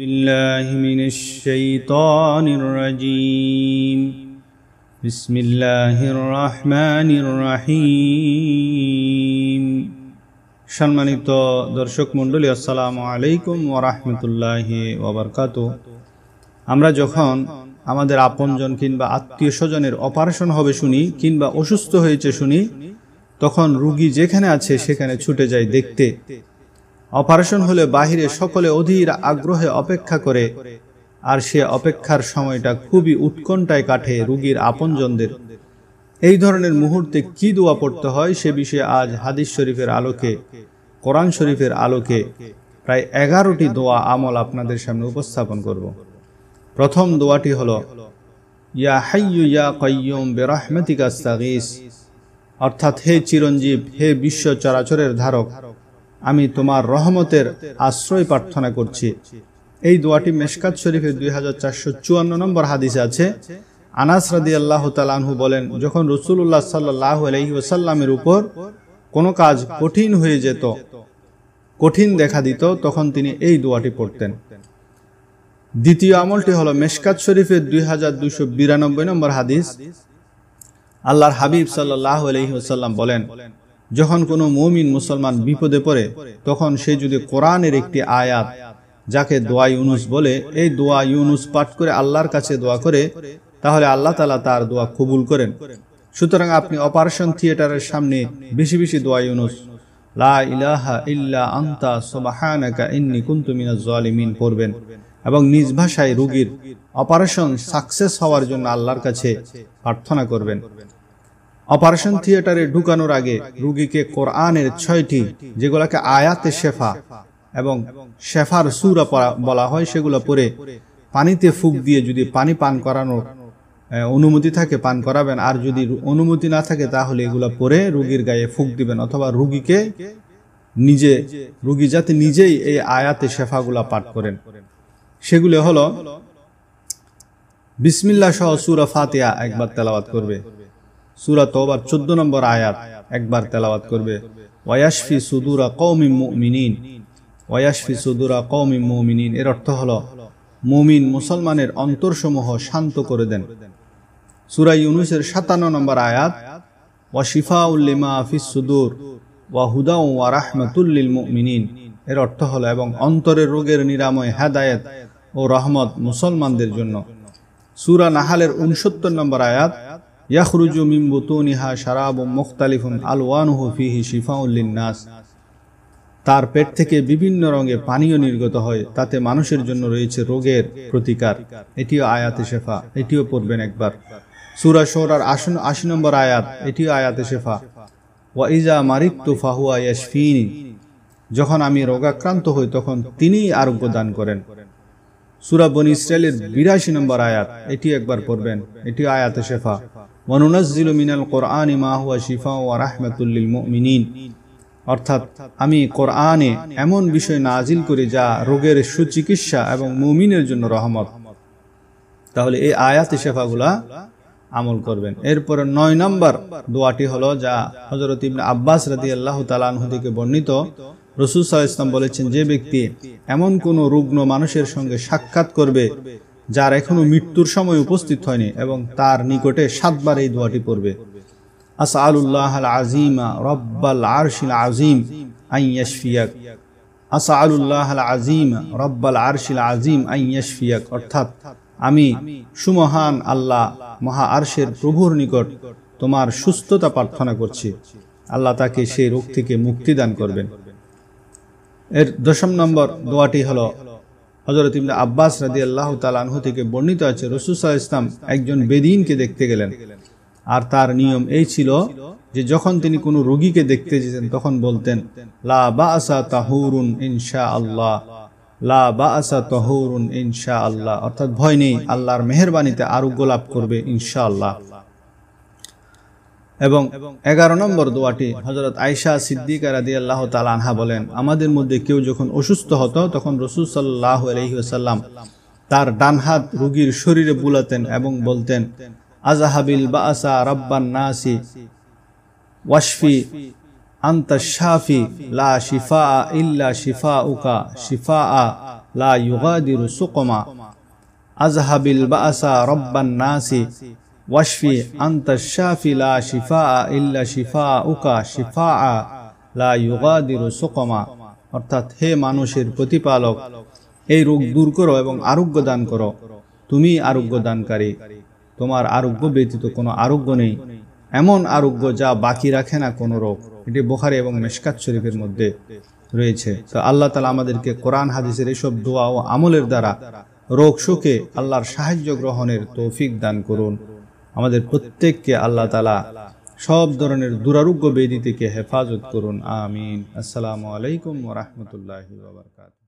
بالله من الشيطان الرجيم بسم الله الرحمن الرحيم সম্মানিত দর্শক মণ্ডলী আসসালামু আলাইকুম ওরহমতুল্লাহ ওবরকাত আমরা যখন আমাদের আপনজন কিংবা আত্মীয় স্বজনের অপারেশন হবে শুনি কিংবা অসুস্থ হয়েছে শুনি তখন রুগী যেখানে আছে সেখানে ছুটে যায় দেখতে অপারেশন হলে বাহিরে সকলে অধীর আগ্রহে অপেক্ষা করে আর সে অপেক্ষার সময়টা খুবই উৎকণ্ঠায় কাটে রুগীর আপনজনদের এই ধরনের মুহূর্তে কি দোয়া পড়তে হয় সে বিষয়ে আজ হাদিস শরীফের আলোকে কোরআন শরীফের আলোকে প্রায় এগারোটি দোয়া আমল আপনাদের সামনে উপস্থাপন করব প্রথম দোয়াটি হল ইয়া হাইয়ু ইয়া কয়ুম বেরাহমেতিকা সাগিস অর্থাৎ হে চিরঞ্জীব হে বিশ্ব চরাচরের ধারক আমি তোমার রহমতের আশ্রয় প্রার্থনা করছি এই দোয়াটি মেশকাত শরীফের দুই হাজার চারশো চুয়ান্ন নম্বর হাদিসে আছে আনাস রাদি আল্লাহ তালাহু বলেন যখন রসুল্লাহ সাল্লাহ আলহিউসাল্লামের উপর কোনো কাজ কঠিন হয়ে যেত কঠিন দেখা দিত তখন তিনি এই দোয়াটি পড়তেন দ্বিতীয় আমলটি হলো মেশকাত শরীফের দুই হাজার দুশো বিরানব্বই নম্বর হাদিস আল্লাহর হাবিব সাল্লাহ আলহিউসাল্লাম বলেন যখন কোনো মমিন মুসলমান বিপদে পড়ে তখন সে যদি কোরআনের একটি আয়াত যাকে দোয়া ইউনুস বলে এই দোয়া ইউনুস পাঠ করে আল্লাহর কাছে দোয়া করে তাহলে আল্লাহ তালা তার দোয়া কবুল করেন সুতরাং আপনি অপারেশন থিয়েটারের সামনে বেশি বেশি দোয়া ইউনুস লা ইলাহা ইল্লা আন্তা সুবহানাকা ইন্নী কুনতু মিনাজ পড়বেন এবং নিজ ভাষায় রোগীর অপারেশন সাকসেস হওয়ার জন্য আল্লাহর কাছে প্রার্থনা করবেন অপারেশন থিয়েটারে ঢুকানোর আগে রুগীকে কোরআনের ছয়টি যেগুলাকে আয়াতে শেফা এবং শেফার সুরা বলা হয় সেগুলো পরে পানিতে ফুক দিয়ে যদি পানি পান করানোর অনুমতি থাকে পান করাবেন আর যদি অনুমতি না থাকে তাহলে এগুলো পরে রুগীর গায়ে ফুক দিবেন অথবা রুগীকে নিজে রুগী যাতে নিজেই এই আয়াতে শেফাগুলা পাঠ করেন সেগুলো হলো বিসমিল্লা সহ সুরা ফাতিয়া একবার তেলাওয়াত করবে সুরা তোবার চোদ্দ নম্বর আয়াত একবার তেলাওয়াত করবে ওয়াশফি সুদুরা কৌমি মিনীন ওয়াশফি সুদুরা কৌমি মিনীন এর অর্থ হল মুমিন মুসলমানের অন্তরসমূহ শান্ত করে দেন সুরা ইউনুসের সাতান্ন নম্বর আয়াত ওয়া শিফা উল্লিমা আফিস সুদুর ওয়া হুদা ওয়া রাহমাতুল্লিল মিনীন এর অর্থ হলো এবং অন্তরের রোগের নিরাময় হেদায়ত ও রহমত মুসলমানদের জন্য সুরা নাহালের উনসত্তর নম্বর আয়াত ইয়াখরুজু মিম বুতুনিহা শারাব মুখতালিফুন আলওয়ানুহু ফিহি শিফাউল্লিন নাস তার পেট থেকে বিভিন্ন রঙে পানীয় নির্গত হয় তাতে মানুষের জন্য রয়েছে রোগের প্রতিকার এটিও আয়াতে শেফা এটিও পড়বেন একবার সুরা শোরার আসন আশি নম্বর আয়াত এটিও আয়াতে শেফা ওয়া ইজা মারিত্তু ফাহুয়া ইয়াশফিনি যখন আমি রোগাক্রান্ত হই তখন তিনিই আরোগ্য দান করেন সুরা বনি ইসরায়েলের বিরাশি নম্বর আয়াত এটি একবার পড়বেন এটি আয়াতে শেফা ওয়ানুনাজ্জিলু মিনাল কোরআন মা হুয়া শিফা ওয়া রাহমাতুল্লিল অর্থাৎ আমি কোরআনে এমন বিষয় নাজিল করি যা রোগের সুচিকিৎসা এবং মুমিনের জন্য রহমত তাহলে এই আয়াতি শেফাগুলা আমল করবেন এরপরে নয় নম্বর দোয়াটি হলো যা হজরত ইবনে আব্বাস রাদি আল্লাহ তালানহু থেকে বর্ণিত রসুল সাল ইসলাম বলেছেন যে ব্যক্তি এমন কোনো রুগ্ন মানুষের সঙ্গে সাক্ষাৎ করবে যার এখনো মৃত্যুর সময় উপস্থিত হয়নি এবং তার নিকটে সাতবার এই দোয়াটি পড়বে অর্থাৎ আমি সুমহান আল্লাহ মহা আর্শের প্রভুর নিকট তোমার সুস্থতা প্রার্থনা করছি আল্লাহ তাকে সেই রোগ থেকে মুক্তি দান করবেন এর দশম নম্বর দোয়াটি হলো হজরত ইবনে আব্বাস রাজি আল্লাহ তালানহ থেকে বর্ণিত আছে রসুসাল ইসলাম একজন বেদিনকে দেখতে গেলেন আর তার নিয়ম এই ছিল যে যখন তিনি কোনো রোগীকে দেখতে যেতেন তখন বলতেন লা বা আসা তাহুরুন ইনশা আল্লাহ লা বা আসা তহরুন ইনশা আল্লাহ অর্থাৎ ভয় নেই আল্লাহর মেহরবানিতে আরোগ্য লাভ করবে ইনশা আল্লাহ এবং এগারো নম্বর দোয়াটি হজরত আয়সা সিদ্দিকা রাদি আল্লাহ আনহা বলেন আমাদের মধ্যে কেউ যখন অসুস্থ হতো তখন রসুল সাল্লাহ আলহিহাসাল্লাম তার ডানহাত রুগীর শরীরে বুলাতেন এবং বলতেন আজাহাবিল বা আসা রাব্বান নাসি ওয়াশফি আন্তা শাফি লা শিফা আ ইল্লা শিফা উকা শিফা আ লা ইউগাদিরু সুকমা আজহাবিল বা আসা রব্বান নাসি ওয়াশফি আন্তা লা শিফা ইল্লা শিফা উকা শিফা লা সুকমা অর্থাৎ হে মানুষের প্রতিপালক এই রোগ দূর করো এবং আরোগ্য দান করো তুমি আরোগ্য দানকারী তোমার আরোগ্য ব্যতীত কোনো আরোগ্য নেই এমন আরোগ্য যা বাকি রাখে না কোনো রোগ এটি বোখারি এবং মেশকাত শরীফের মধ্যে রয়েছে তো আল্লাহ তালা আমাদেরকে কোরআন হাদিসের এসব দোয়া ও আমলের দ্বারা রোগ শোকে আল্লাহর সাহায্য গ্রহণের তৌফিক দান করুন আমাদের প্রত্যেককে আল্লাহ তালা সব ধরনের দুরারোগ্য বেদি থেকে হেফাজত করুন আমিন আসসালামু আলাইকুম রহমতুল্লাহ বাবরকাত